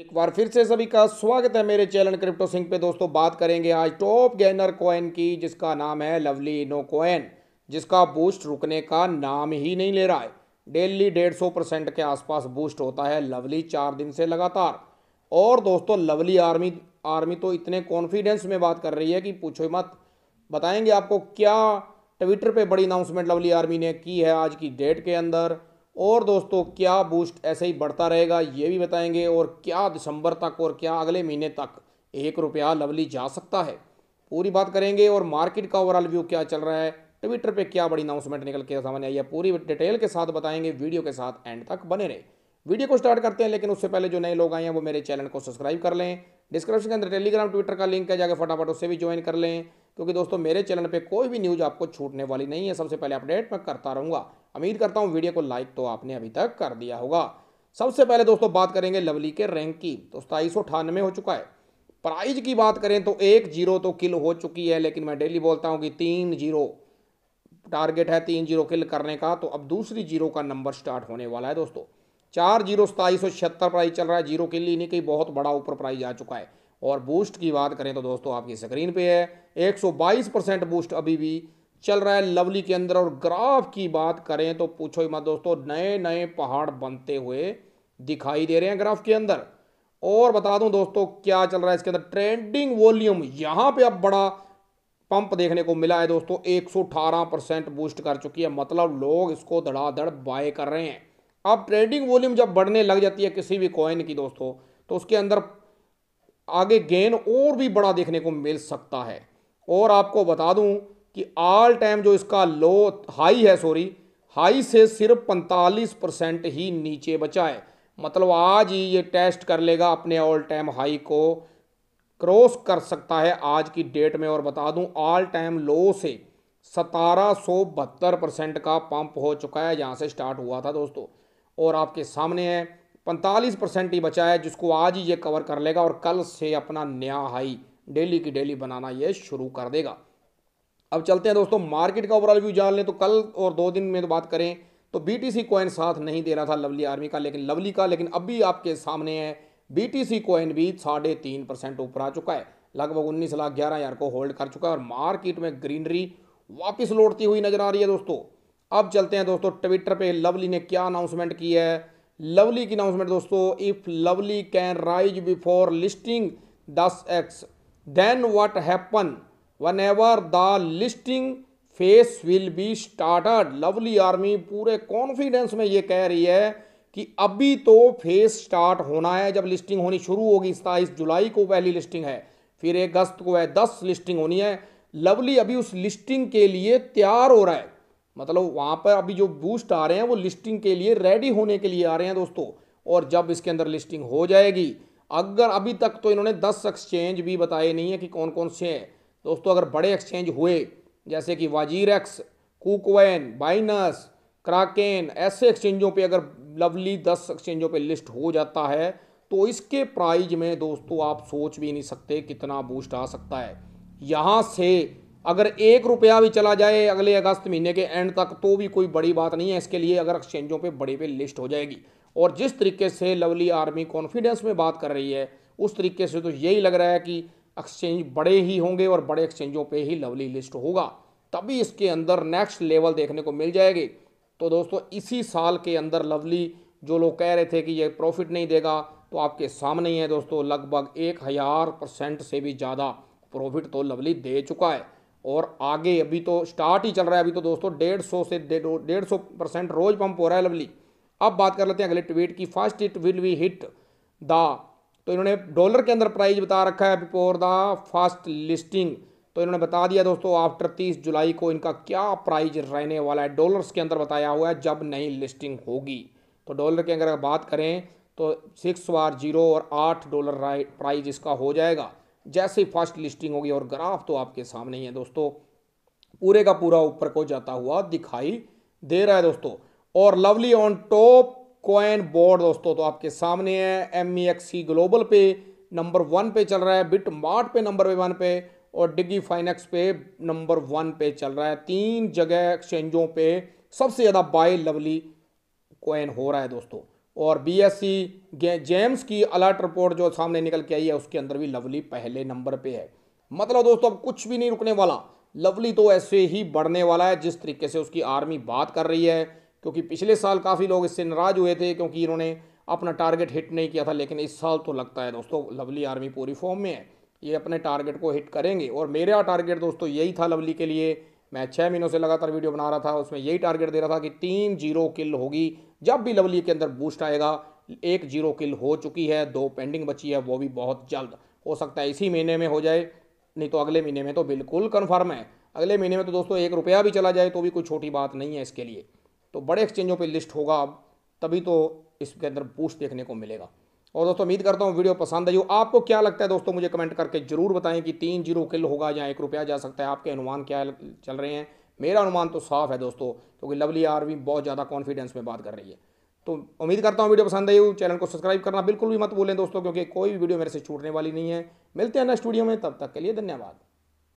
एक बार फिर से सभी का स्वागत है मेरे चैनल क्रिप्टो सिंह पे दोस्तों बात करेंगे आज टॉप गेनर कॉइन की जिसका नाम है लवली इनो कॉइन जिसका बूस्ट रुकने का नाम ही नहीं ले रहा है डेली डेढ़ सौ परसेंट के आसपास बूस्ट होता है लवली चार दिन से लगातार और दोस्तों लवली आर्मी आर्मी तो इतने कॉन्फिडेंस में बात कर रही है कि पूछो मत बताएंगे आपको क्या ट्विटर पे बड़ी अनाउंसमेंट लवली आर्मी ने की है आज की डेट के अंदर और दोस्तों क्या बूस्ट ऐसे ही बढ़ता रहेगा ये भी बताएंगे और क्या दिसंबर तक और क्या अगले महीने तक एक रुपया लवली जा सकता है पूरी बात करेंगे और मार्केट का ओवरऑल व्यू क्या चल रहा है ट्विटर पे क्या बड़ी अनाउंसमेंट निकल के सामने आई है पूरी डिटेल के साथ बताएंगे वीडियो के साथ एंड तक बने रहे वीडियो को स्टार्ट करते हैं लेकिन उससे पहले जो नए लोग आए हैं वो मेरे चैनल को सब्सक्राइब कर लें डिस्क्रिप्शन के अंदर टेलीग्राम ट्विटर का लिंक है जाकर फटाफट उससे भी ज्वाइन कर लें क्योंकि दोस्तों मेरे चैनल पर कोई भी न्यूज़ आपको छूटने वाली नहीं है सबसे पहले अपडेट मैं करता रहूँगा उम्मीद करता हूँ वीडियो को लाइक तो आपने अभी तक कर दिया होगा सबसे पहले दोस्तों बात करेंगे लवली के रैंक की तो सताईस हो चुका है प्राइज की बात करें तो एक जीरो तो किल हो चुकी है लेकिन मैं डेली बोलता हूँ कि तीन जीरो टारगेट है तीन जीरो किल करने का तो अब दूसरी जीरो का नंबर स्टार्ट होने वाला है दोस्तों चार जीरो सताईस सौ छिहत्तर प्राइज चल रहा है जीरो किल ही नहीं कहीं बहुत बड़ा ऊपर प्राइज आ चुका है और बूस्ट की बात करें तो दोस्तों आपकी स्क्रीन पे है बाईस परसेंट बूस्ट अभी भी चल रहा है लवली के अंदर और ग्राफ की बात करें तो पूछो ही मत दोस्तों नए नए पहाड़ बनते हुए दिखाई दे रहे हैं ग्राफ के अंदर और बता दूं दोस्तों क्या चल रहा है इसके अंदर ट्रेंडिंग वॉल्यूम यहां पे अब बड़ा पंप देखने को मिला है दोस्तों 118 परसेंट बूस्ट कर चुकी है मतलब लोग इसको धड़ाधड़ बाय कर रहे हैं अब ट्रेडिंग वॉल्यूम जब बढ़ने लग जाती है किसी भी कॉइन की दोस्तों तो उसके अंदर आगे गेन और भी बड़ा देखने को मिल सकता है और आपको बता दूं कि ऑल टाइम जो इसका लो हाई है सॉरी हाई से सिर्फ 45 परसेंट ही नीचे बचा है मतलब आज ही ये टेस्ट कर लेगा अपने ऑल टाइम हाई को क्रॉस कर सकता है आज की डेट में और बता दूं ऑल टाइम लो से सतारह परसेंट का पंप हो चुका है यहाँ से स्टार्ट हुआ था दोस्तों और आपके सामने है पैंतालीस परसेंट ही बचा है जिसको आज ही ये कवर कर लेगा और कल से अपना नया हाई डेली की डेली बनाना ये शुरू कर देगा अब चलते हैं दोस्तों मार्केट का ओवरऑल व्यू जान लें तो कल और दो दिन में तो बात करें तो बी टी सी कॉइन साथ नहीं दे रहा था लवली आर्मी का लेकिन लवली का लेकिन अब भी आपके सामने है बी टी सी कॉइन भी साढ़े तीन परसेंट ऊपर आ चुका है लगभग उन्नीस लाख ग्यारह हज़ार को होल्ड कर चुका है और मार्केट में ग्रीनरी वापस लौटती हुई नजर आ रही है दोस्तों अब चलते हैं दोस्तों ट्विटर पे लवली ने क्या अनाउंसमेंट की है लवली की अनाउंसमेंट दोस्तों if Lovely can rise before listing दस X then what happen whenever the listing phase will be started Lovely army पूरे कॉन्फिडेंस में ये कह रही है कि अभी तो फेस स्टार्ट होना है जब लिस्टिंग होनी शुरू होगी सताईस जुलाई को पहली लिस्टिंग है फिर एक अगस्त को है दस लिस्टिंग होनी है लवली अभी उस लिस्टिंग के लिए तैयार हो रहा है मतलब वहाँ पर अभी जो बूस्ट आ रहे हैं वो लिस्टिंग के लिए रेडी होने के लिए आ रहे हैं दोस्तों और जब इसके अंदर लिस्टिंग हो जाएगी अगर अभी तक तो इन्होंने दस एक्सचेंज भी बताए नहीं है कि कौन कौन से हैं दोस्तों अगर बड़े एक्सचेंज हुए जैसे कि वाजीर एक्स कुकवैन बाइनस क्राकेन ऐसे एक्सचेंजों पे अगर लवली दस एक्सचेंजों पे लिस्ट हो जाता है तो इसके प्राइज में दोस्तों आप सोच भी नहीं सकते कितना बूस्ट आ सकता है यहाँ से अगर एक रुपया भी चला जाए अगले अगस्त महीने के एंड तक तो भी कोई बड़ी बात नहीं है इसके लिए अगर एक्सचेंजों पे बड़े पे लिस्ट हो जाएगी और जिस तरीके से लवली आर्मी कॉन्फिडेंस में बात कर रही है उस तरीके से तो यही लग रहा है कि एक्सचेंज बड़े ही होंगे और बड़े एक्सचेंजों पे ही लवली लिस्ट होगा तभी इसके अंदर नेक्स्ट लेवल देखने को मिल जाएगी तो दोस्तों इसी साल के अंदर लवली जो लोग कह रहे थे कि ये प्रॉफिट नहीं देगा तो आपके सामने ही है दोस्तों लगभग एक हज़ार परसेंट से भी ज़्यादा प्रॉफिट तो लवली दे चुका है और आगे अभी तो स्टार्ट ही चल रहा है अभी तो दोस्तों डेढ़ सौ से डेढ़ सौ परसेंट रोज पंप हो रहा है लवली अब बात कर लेते हैं अगले ट्वीट की first it will we hit the तो इन्होंने डॉलर के अंदर प्राइज बता रखा है बिफोर द फास्ट लिस्टिंग तो इन्होंने बता दिया दोस्तों आफ्टर तीस जुलाई को इनका क्या प्राइज रहने वाला है डॉलर्स के अंदर बताया हुआ है जब नई लिस्टिंग होगी तो डॉलर के अगर बात करें तो सिक्स वार जीरो और आठ डॉलर प्राइज इसका हो जाएगा जैसे ही फर्स्ट लिस्टिंग होगी और ग्राफ तो आपके सामने ही है दोस्तों पूरे का पूरा ऊपर को जाता हुआ दिखाई दे रहा है दोस्तों और Lovely on top coin board दोस्तों तो आपके सामने है M E X C global पे नंबर वन पे चल रहा है बिट मार्ट पे नंबर वन पे और डिग्गी फाइनेक्स पे नंबर वन पे चल रहा है तीन जगह एक्सचेंजों पे सबसे ज़्यादा बाय लवली कॉइन हो रहा है दोस्तों और बी एस सी जेम्स की अलर्ट रिपोर्ट जो सामने निकल के आई है उसके अंदर भी लवली पहले नंबर पे है मतलब दोस्तों अब कुछ भी नहीं रुकने वाला लवली तो ऐसे ही बढ़ने वाला है जिस तरीके से उसकी आर्मी बात कर रही है क्योंकि पिछले साल काफ़ी लोग इससे नाराज़ हुए थे क्योंकि इन्होंने अपना टारगेट हिट नहीं किया था लेकिन इस साल तो लगता है दोस्तों लवली आर्मी पूरी फॉर्म में है ये अपने टारगेट को हिट करेंगे और मेरा टारगेट दोस्तों यही था लवली के लिए मैं छः महीनों से लगातार वीडियो बना रहा था उसमें यही टारगेट दे रहा था कि तीन जीरो किल होगी जब भी लवली के अंदर बूस्ट आएगा एक जीरो किल हो चुकी है दो पेंडिंग बची है वो भी बहुत जल्द हो सकता है इसी महीने में हो जाए नहीं तो अगले महीने में तो बिल्कुल कन्फर्म है अगले महीने में तो दोस्तों एक रुपया भी चला जाए तो भी कोई छोटी बात नहीं है इसके लिए तो बड़े एक्सचेंजों पे लिस्ट होगा अब तभी तो इसके अंदर बूस्ट देखने को मिलेगा और दोस्तों उम्मीद करता हूँ वीडियो पसंद आई हो आपको क्या लगता है दोस्तों मुझे कमेंट करके जरूर बताएं कि तीन जीरो किल होगा या एक रुपया जा सकता है आपके अनुमान क्या चल रहे हैं मेरा अनुमान तो साफ है दोस्तों क्योंकि तो लवली आर भी बहुत ज़्यादा कॉन्फिडेंस में बात कर रही है तो उम्मीद करता हूँ वीडियो पसंद आई हो चैनल को सब्सक्राइब करना बिल्कुल भी मत भूलें दोस्तों क्योंकि कोई भी वीडियो मेरे से छूटने वाली नहीं है मिलते हैं नेक्स्ट वीडियो में तब तक के लिए धन्यवाद